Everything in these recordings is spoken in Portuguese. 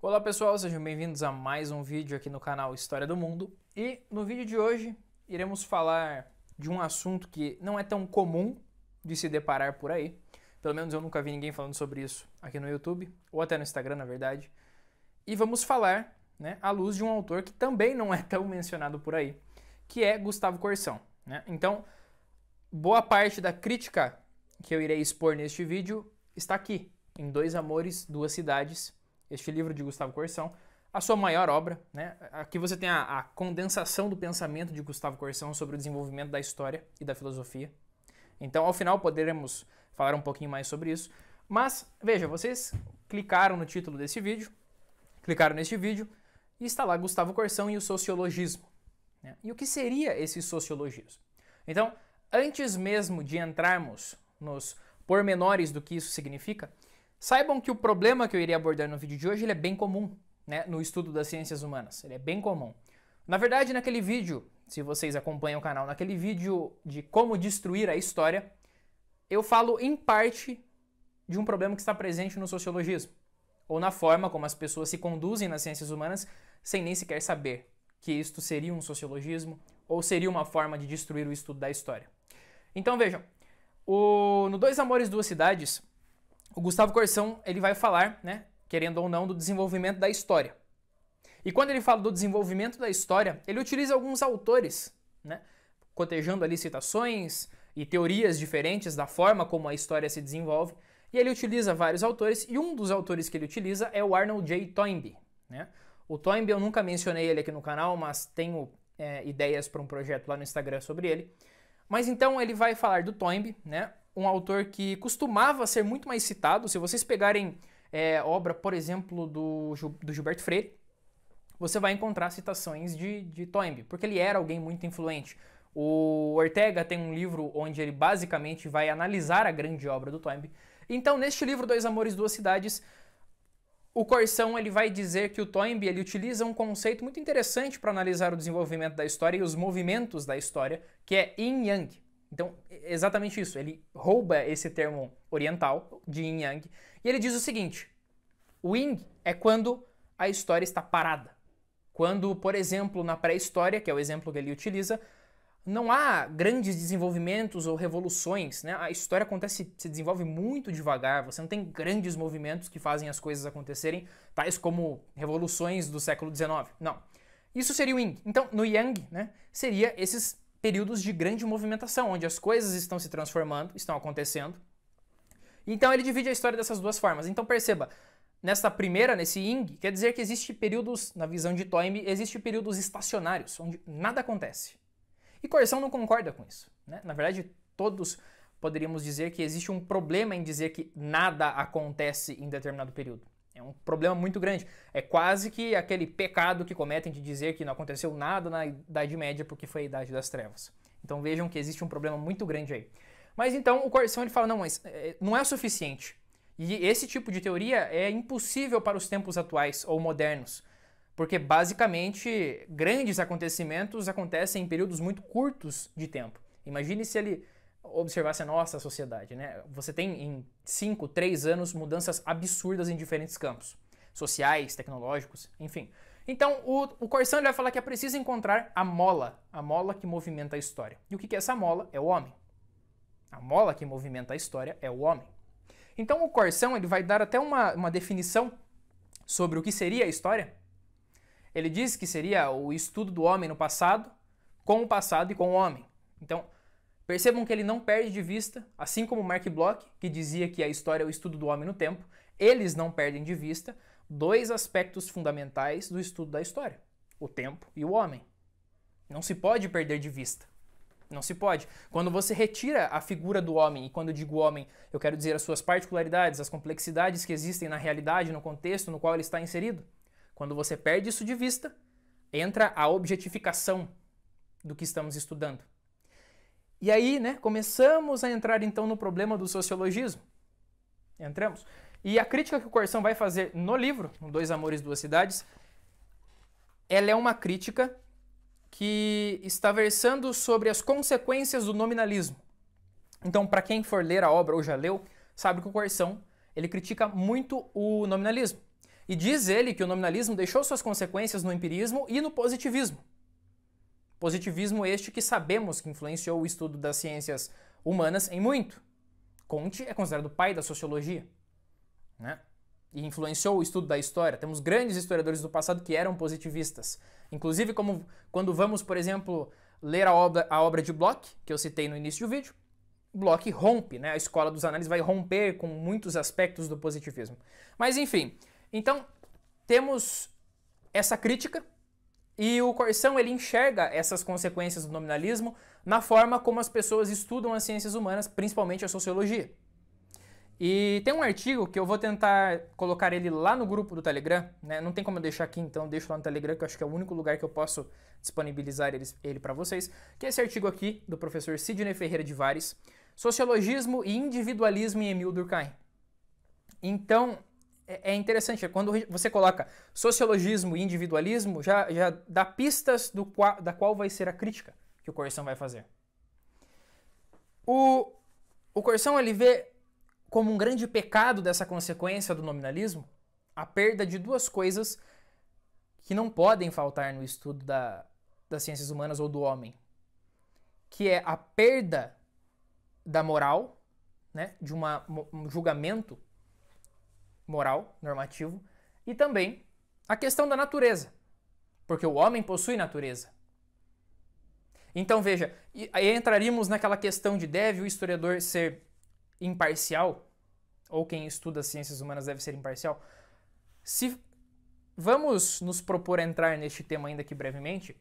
Olá pessoal, sejam bem-vindos a mais um vídeo aqui no canal História do Mundo. E no vídeo de hoje iremos falar de um assunto que não é tão comum de se deparar por aí. Pelo menos eu nunca vi ninguém falando sobre isso aqui no YouTube, ou até no Instagram, na verdade. E vamos falar, né, à luz de um autor que também não é tão mencionado por aí, que é Gustavo Corsão. Né? Então, boa parte da crítica que eu irei expor neste vídeo está aqui, em Dois Amores, Duas Cidades, este livro de Gustavo Corsão, a sua maior obra. Né? Aqui você tem a, a condensação do pensamento de Gustavo Corsão sobre o desenvolvimento da história e da filosofia. Então, ao final, poderemos falar um pouquinho mais sobre isso. Mas, veja, vocês clicaram no título desse vídeo, clicaram neste vídeo, e está lá Gustavo Corsão e o sociologismo. Né? E o que seria esse sociologismo? Então, antes mesmo de entrarmos nos pormenores do que isso significa, Saibam que o problema que eu iria abordar no vídeo de hoje é bem comum né, no estudo das ciências humanas. Ele é bem comum. Na verdade, naquele vídeo, se vocês acompanham o canal, naquele vídeo de como destruir a história, eu falo em parte de um problema que está presente no sociologismo, ou na forma como as pessoas se conduzem nas ciências humanas sem nem sequer saber que isto seria um sociologismo ou seria uma forma de destruir o estudo da história. Então vejam, o... no Dois Amores, Duas Cidades, o Gustavo Corsão ele vai falar, né, querendo ou não, do desenvolvimento da história. E quando ele fala do desenvolvimento da história, ele utiliza alguns autores, né, cotejando ali citações e teorias diferentes da forma como a história se desenvolve. E ele utiliza vários autores, e um dos autores que ele utiliza é o Arnold J. Toynbee. Né? O Toynbee eu nunca mencionei ele aqui no canal, mas tenho é, ideias para um projeto lá no Instagram sobre ele. Mas então ele vai falar do Toynbee, né? um autor que costumava ser muito mais citado. Se vocês pegarem é, obra, por exemplo, do, do Gilberto Freire, você vai encontrar citações de, de Toynbee, porque ele era alguém muito influente. O Ortega tem um livro onde ele basicamente vai analisar a grande obra do Toynbee. Então, neste livro Dois Amores, Duas Cidades, o Corção ele vai dizer que o Toynbee ele utiliza um conceito muito interessante para analisar o desenvolvimento da história e os movimentos da história, que é Yin Yang. Então, exatamente isso. Ele rouba esse termo oriental de yin yang e ele diz o seguinte: o yin é quando a história está parada. Quando, por exemplo, na pré-história, que é o exemplo que ele utiliza, não há grandes desenvolvimentos ou revoluções, né? A história acontece, se desenvolve muito devagar, você não tem grandes movimentos que fazem as coisas acontecerem, tais como revoluções do século XIX. Não. Isso seria o yin. Então, no yang, né, seria esses períodos de grande movimentação, onde as coisas estão se transformando, estão acontecendo. Então ele divide a história dessas duas formas. Então perceba, nesta primeira, nesse ing, quer dizer que existe períodos, na visão de Toime, existe períodos estacionários, onde nada acontece. E Corção não concorda com isso. Né? Na verdade, todos poderíamos dizer que existe um problema em dizer que nada acontece em determinado período. É um problema muito grande. É quase que aquele pecado que cometem de dizer que não aconteceu nada na Idade Média porque foi a Idade das Trevas. Então vejam que existe um problema muito grande aí. Mas então o Corção ele fala: não, mas eh, eh, não é o suficiente. E esse tipo de teoria é impossível para os tempos atuais ou modernos. Porque basicamente grandes acontecimentos acontecem em períodos muito curtos de tempo. Imagine se ele observasse é a nossa sociedade, né? Você tem em 5, 3 anos mudanças absurdas em diferentes campos, sociais, tecnológicos, enfim. Então, o, o vai falar que é preciso encontrar a mola, a mola que movimenta a história. E o que, que é essa mola? É o homem. A mola que movimenta a história é o homem. Então, o Corção ele vai dar até uma, uma definição sobre o que seria a história. Ele diz que seria o estudo do homem no passado, com o passado e com o homem. Então, Percebam que ele não perde de vista, assim como Mark Bloch, que dizia que a história é o estudo do homem no tempo, eles não perdem de vista dois aspectos fundamentais do estudo da história: o tempo e o homem. Não se pode perder de vista. Não se pode. Quando você retira a figura do homem, e quando eu digo homem, eu quero dizer as suas particularidades, as complexidades que existem na realidade, no contexto no qual ele está inserido. Quando você perde isso de vista, entra a objetificação do que estamos estudando. E aí, né, começamos a entrar então no problema do sociologismo. Entramos. E a crítica que o Corsão vai fazer no livro, Dois Amores, Duas Cidades, ela é uma crítica que está versando sobre as consequências do nominalismo. Então, para quem for ler a obra ou já leu, sabe que o Corsão, ele critica muito o nominalismo. E diz ele que o nominalismo deixou suas consequências no empirismo e no positivismo. Positivismo este que sabemos que influenciou o estudo das ciências humanas em muito. Conte é considerado o pai da sociologia, né? E influenciou o estudo da história. Temos grandes historiadores do passado que eram positivistas. Inclusive, como quando vamos, por exemplo, ler a obra, a obra de Bloch, que eu citei no início do vídeo, Bloch rompe, né? A escola dos análises vai romper com muitos aspectos do positivismo. Mas enfim, então temos essa crítica e o Corsão ele enxerga essas consequências do nominalismo na forma como as pessoas estudam as ciências humanas, principalmente a sociologia. E tem um artigo que eu vou tentar colocar ele lá no grupo do Telegram, né? Não tem como eu deixar aqui, então deixo lá no Telegram, que eu acho que é o único lugar que eu posso disponibilizar ele, ele para vocês, que é esse artigo aqui do professor Sidney Ferreira de Vares, Sociologismo e Individualismo em Emile Durkheim. Então, é, é interessante, é quando você coloca sociologismo e individualismo, já, já dá pistas do da qual vai ser a crítica que o Corção vai fazer. O, o Corção ele vê como um grande pecado dessa consequência do nominalismo a perda de duas coisas que não podem faltar no estudo da, das ciências humanas ou do homem, que é a perda da moral, né, de uma, um julgamento moral, normativo, e também a questão da natureza, porque o homem possui natureza. Então veja, aí entraríamos naquela questão de deve o historiador ser imparcial, ou quem estuda ciências humanas deve ser imparcial. Se vamos nos propor a entrar neste tema ainda aqui brevemente,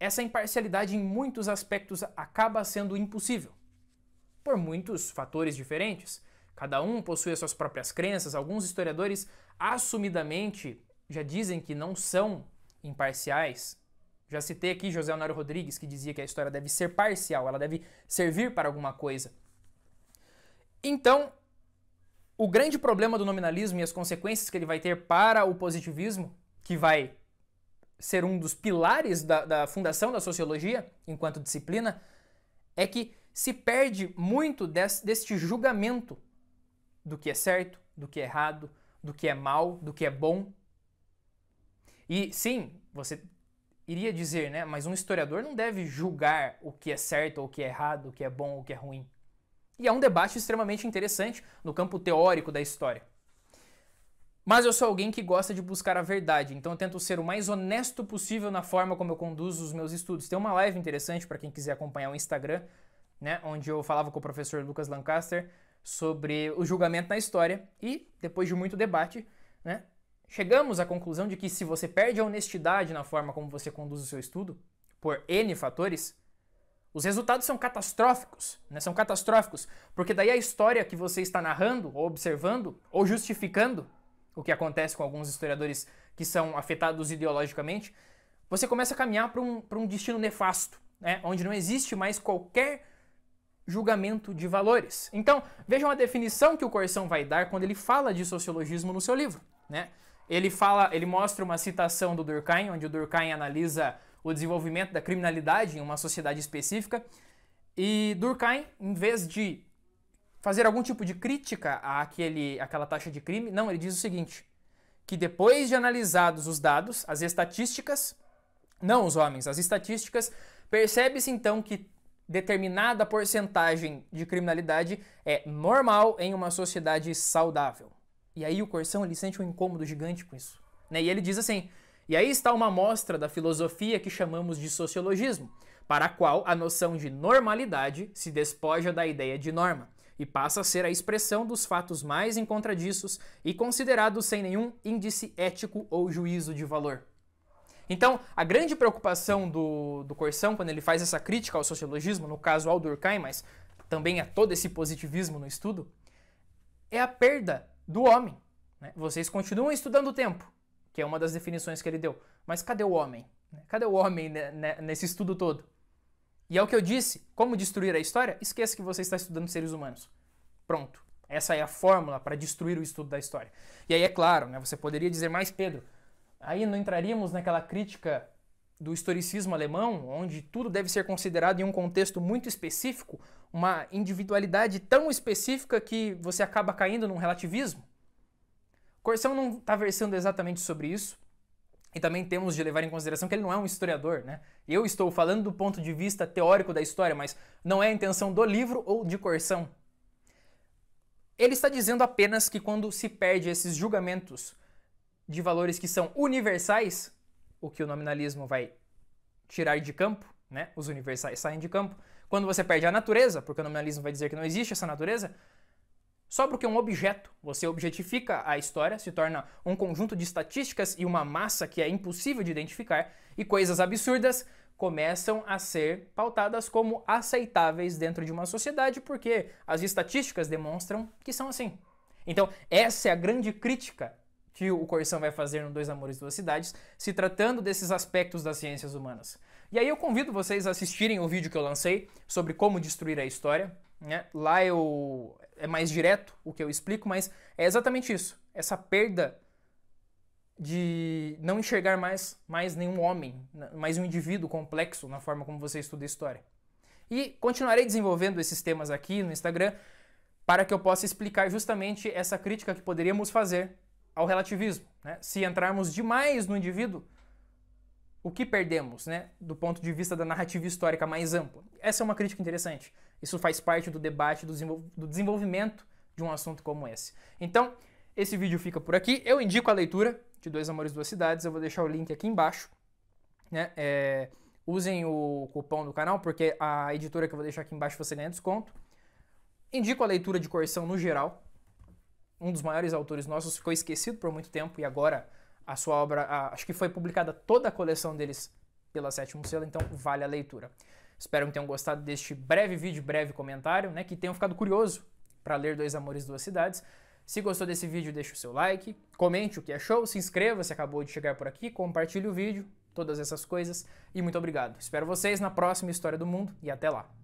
essa imparcialidade em muitos aspectos acaba sendo impossível, por muitos fatores diferentes. Cada um possui as suas próprias crenças. Alguns historiadores assumidamente já dizem que não são imparciais. Já citei aqui José Honório Rodrigues, que dizia que a história deve ser parcial, ela deve servir para alguma coisa. Então, o grande problema do nominalismo e as consequências que ele vai ter para o positivismo, que vai ser um dos pilares da, da fundação da sociologia enquanto disciplina, é que se perde muito des, deste julgamento do que é certo, do que é errado, do que é mal, do que é bom. E sim, você iria dizer, né? Mas um historiador não deve julgar o que é certo ou o que é errado, o que é bom ou o que é ruim. E é um debate extremamente interessante no campo teórico da história. Mas eu sou alguém que gosta de buscar a verdade, então eu tento ser o mais honesto possível na forma como eu conduzo os meus estudos. Tem uma live interessante para quem quiser acompanhar o Instagram, né, onde eu falava com o professor Lucas Lancaster sobre o julgamento na história e, depois de muito debate, né, chegamos à conclusão de que se você perde a honestidade na forma como você conduz o seu estudo, por N fatores, os resultados são catastróficos, né? São catastróficos, porque daí a história que você está narrando, ou observando, ou justificando, o que acontece com alguns historiadores que são afetados ideologicamente, você começa a caminhar para um, um destino nefasto, né? onde não existe mais qualquer julgamento de valores. Então, vejam a definição que o Corsão vai dar quando ele fala de sociologismo no seu livro, né? Ele fala, ele mostra uma citação do Durkheim, onde o Durkheim analisa o desenvolvimento da criminalidade em uma sociedade específica, e Durkheim, em vez de fazer algum tipo de crítica àquele, àquela taxa de crime, não, ele diz o seguinte: que depois de analisados os dados, as estatísticas, não os homens, as estatísticas, percebe-se então que determinada porcentagem de criminalidade é normal em uma sociedade saudável. E aí o Corsão ele sente um incômodo gigante com isso. Né? E ele diz assim: e aí está uma amostra da filosofia que chamamos de sociologismo, para a qual a noção de normalidade se despoja da ideia de norma e passa a ser a expressão dos fatos mais incontradiços e considerados sem nenhum índice ético ou juízo de valor. Então, a grande preocupação do, do Corsão, quando ele faz essa crítica ao sociologismo, no caso ao Durkheim, mas também a todo esse positivismo no estudo, é a perda do homem. Né? Vocês continuam estudando o tempo, que é uma das definições que ele deu. Mas cadê o homem? Né? Cadê o homem nesse estudo todo? E é o que eu disse: como destruir a história? Esqueça que você está estudando seres humanos. Pronto. Essa é a fórmula para destruir o estudo da história. E aí é claro, né? Você poderia dizer mais, Pedro, Aí não entraríamos naquela crítica do historicismo alemão, onde tudo deve ser considerado em um contexto muito específico, uma individualidade tão específica que você acaba caindo num relativismo? Corsão não está versando exatamente sobre isso, e também temos de levar em consideração que ele não é um historiador, né? Eu estou falando do ponto de vista teórico da história, mas não é a intenção do livro ou de Corsão. Ele está dizendo apenas que quando se perde esses julgamentos de valores que são universais, o que o nominalismo vai tirar de campo, né? Os universais saem de campo. Quando você perde a natureza, porque o nominalismo vai dizer que não existe essa natureza, sobra o que é um objeto. Você objetifica a história, se torna um conjunto de estatísticas e uma massa que é impossível de identificar, e coisas absurdas começam a ser pautadas como aceitáveis dentro de uma sociedade, porque as estatísticas demonstram que são assim. Então, essa é a grande crítica que o Corção vai fazer no Dois Amores Duas Cidades, se tratando desses aspectos das ciências humanas. E aí eu convido vocês a assistirem o vídeo que eu lancei sobre como destruir a história. Né? Lá eu é mais direto o que eu explico, mas é exatamente isso. Essa perda de não enxergar mais, mais nenhum homem, mais um indivíduo complexo na forma como você estuda história. E continuarei desenvolvendo esses temas aqui no Instagram para que eu possa explicar justamente essa crítica que poderíamos fazer ao relativismo. Né? Se entrarmos demais no indivíduo, o que perdemos, né? Do ponto de vista da narrativa histórica mais ampla. Essa é uma crítica interessante. Isso faz parte do debate, do, desenvolvimento de um assunto como esse. Então, esse vídeo fica por aqui. Eu indico a leitura de Dois Amores, Duas Cidades. Eu vou deixar o link aqui embaixo. Né? É, usem o cupom do canal, porque a editora que eu vou deixar aqui embaixo você ganha desconto. Indico a leitura de correção no geral, um dos maiores autores nossos, ficou esquecido por muito tempo e agora a sua obra, a, acho que foi publicada toda a coleção deles pela Sétimo Selo, então vale a leitura. Espero que tenham gostado deste breve vídeo, breve comentário, né, que tenham ficado curioso para ler Dois Amores, Duas Cidades. Se gostou desse vídeo, deixe o seu like, comente o que achou, se inscreva se acabou de chegar por aqui, compartilhe o vídeo, todas essas coisas. E muito obrigado. Espero vocês na próxima História do Mundo e até lá.